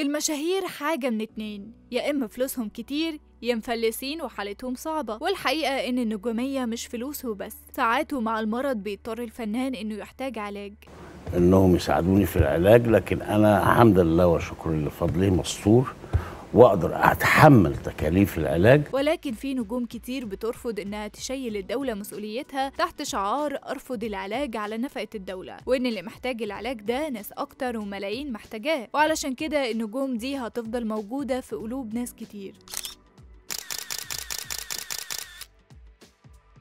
المشاهير حاجة من اتنين يا إما فلوسهم كتير يا مفلسين وحالتهم صعبة والحقيقة إن النجومية مش فلوس وبس ساعاته مع المرض بيضطر الفنان إنه يحتاج علاج إنهم يساعدوني في العلاج لكن أنا الحمد لله وشكر لفضله مستور واقدر اتحمل تكاليف العلاج ولكن في نجوم كتير بترفض انها تشيل الدوله مسؤوليتها تحت شعار ارفض العلاج على نفقه الدوله وان اللي محتاج العلاج ده ناس اكتر وملايين محتاجاه وعلشان كده النجوم دي هتفضل موجوده في قلوب ناس كتير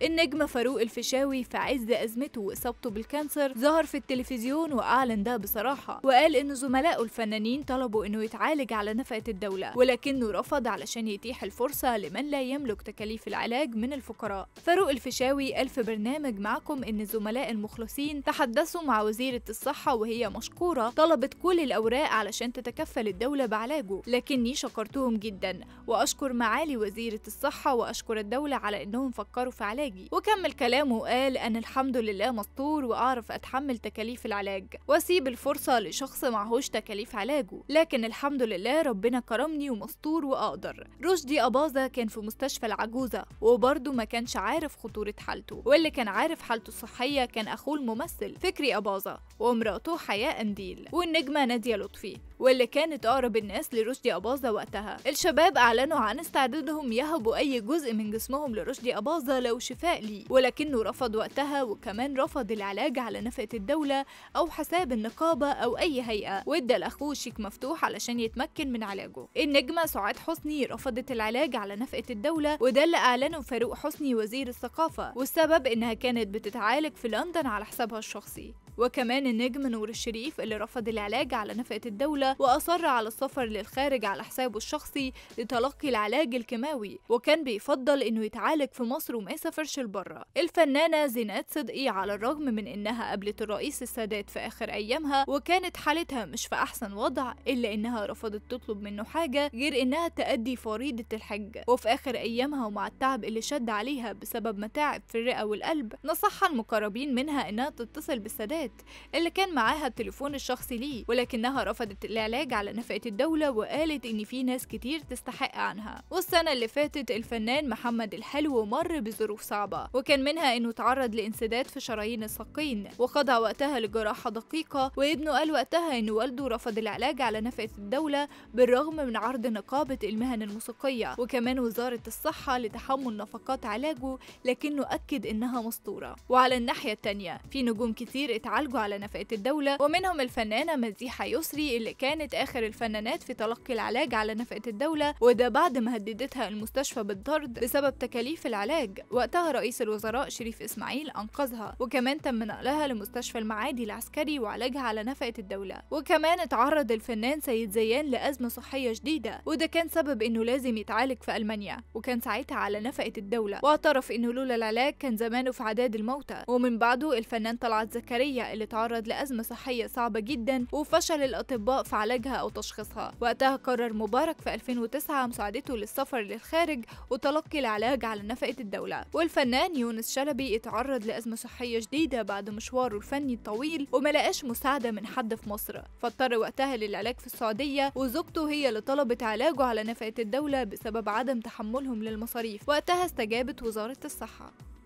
النجم فاروق الفيشاوي في عز أزمته وإصابته بالكانسر ظهر في التلفزيون وأعلن ده بصراحة وقال إن زملائه الفنانين طلبوا إنه يتعالج على نفقة الدولة ولكنه رفض علشان يتيح الفرصة لمن لا يملك تكاليف العلاج من الفقراء فاروق الفيشاوي قال في برنامج معكم إن الزملاء المخلصين تحدثوا مع وزيرة الصحة وهي مشكورة طلبت كل الأوراق علشان تتكفل الدولة بعلاجه لكني شكرتهم جدا وأشكر معالي وزيرة الصحة وأشكر الدولة على إنهم فكروا في علاجه علاجي وكمل كلامه وقال أنا الحمد لله مستور وأعرف أتحمل تكاليف العلاج وأسيب الفرصة لشخص معهوش تكاليف علاجه لكن الحمد لله ربنا كرمني ومستور وأقدر رشدي أباظة كان في مستشفى العجوزة وبرضه ما كانش عارف خطورة حالته واللي كان عارف حالته الصحية كان أخوه الممثل فكري أباظة وامرأته حياة أنديل والنجمة نادية لطفي واللي كانت أقرب الناس لرشدي أباظة وقتها الشباب أعلنوا عن استعدادهم يهبوا أي جزء من جسمهم لرشدي أباظة لو شفاء ليه ولكنه رفض وقتها وكمان رفض العلاج على نفقة الدولة أو حساب النقابة أو أي هيئة وادى لأخوه شيك مفتوح علشان يتمكن من علاجه النجمة سعاد حسني رفضت العلاج على نفقة الدولة وده اللي أعلنه فاروق حسني وزير الثقافة والسبب إنها كانت بتتعالج في لندن على حسابها الشخصي وكمان النجم نور الشريف اللي رفض العلاج على نفقة الدولة وأصر على السفر للخارج على حسابه الشخصي لتلقي العلاج الكيماوي وكان بيفضل إنه يتعالج في مصر وما يسافرش لبره الفنانة زينات صدقي على الرغم من إنها قابلت الرئيس السادات في آخر أيامها وكانت حالتها مش في أحسن وضع إلا إنها رفضت تطلب منه حاجة غير إنها تأدي فريضة الحج وفي آخر أيامها ومع التعب اللي شد عليها بسبب متاعب في الرئة والقلب نصحها المقربين منها إنها تتصل بالسادات الوفاة اللي كان معاها التليفون الشخصي ليه ولكنها رفضت العلاج على نفقة الدولة وقالت إن في ناس كتير تستحق عنها والسنة اللي فاتت الفنان محمد الحلو مر بظروف صعبة وكان منها إنه تعرض لانسداد في شرايين الساقين وخضع وقتها لجراحة دقيقة وابنه قال وقتها إن والده رفض العلاج على نفقة الدولة بالرغم من عرض نقابة المهن الموسيقية وكمان وزارة الصحة لتحمل نفقات علاجه لكنه أكد إنها مسطورة وعلى الناحية التانية في نجوم كتير اتعرض يعالجوا على نفقة الدولة ومنهم الفنانة مزيحة يسري اللي كانت آخر الفنانات في تلقي العلاج على نفقة الدولة وده بعد ما هددتها المستشفى بالطرد بسبب تكاليف العلاج وقتها رئيس الوزراء شريف إسماعيل أنقذها وكمان تم نقلها لمستشفى المعادي العسكري وعلاجها على نفقة الدولة وكمان اتعرض الفنان سيد زيان لأزمة صحية جديدة وده كان سبب إنه لازم يتعالج في ألمانيا وكان ساعتها على نفقة الدولة واعترف إنه لولا العلاج كان زمانه في عداد الموتى ومن بعده الفنان طلعت زكريا اللي تعرض لأزمة صحية صعبة جدا وفشل الأطباء في علاجها أو تشخيصها وقتها قرر مبارك في 2009 مساعدته للسفر للخارج وتلقي العلاج على نفقة الدولة والفنان يونس شلبي اتعرض لأزمة صحية جديدة بعد مشواره الفني الطويل وملقاش مساعدة من حد في مصر فاضطر وقتها للعلاج في السعودية وزوجته هي اللي طلبت علاجه على نفقة الدولة بسبب عدم تحملهم للمصاريف وقتها استجابت وزارة الصحة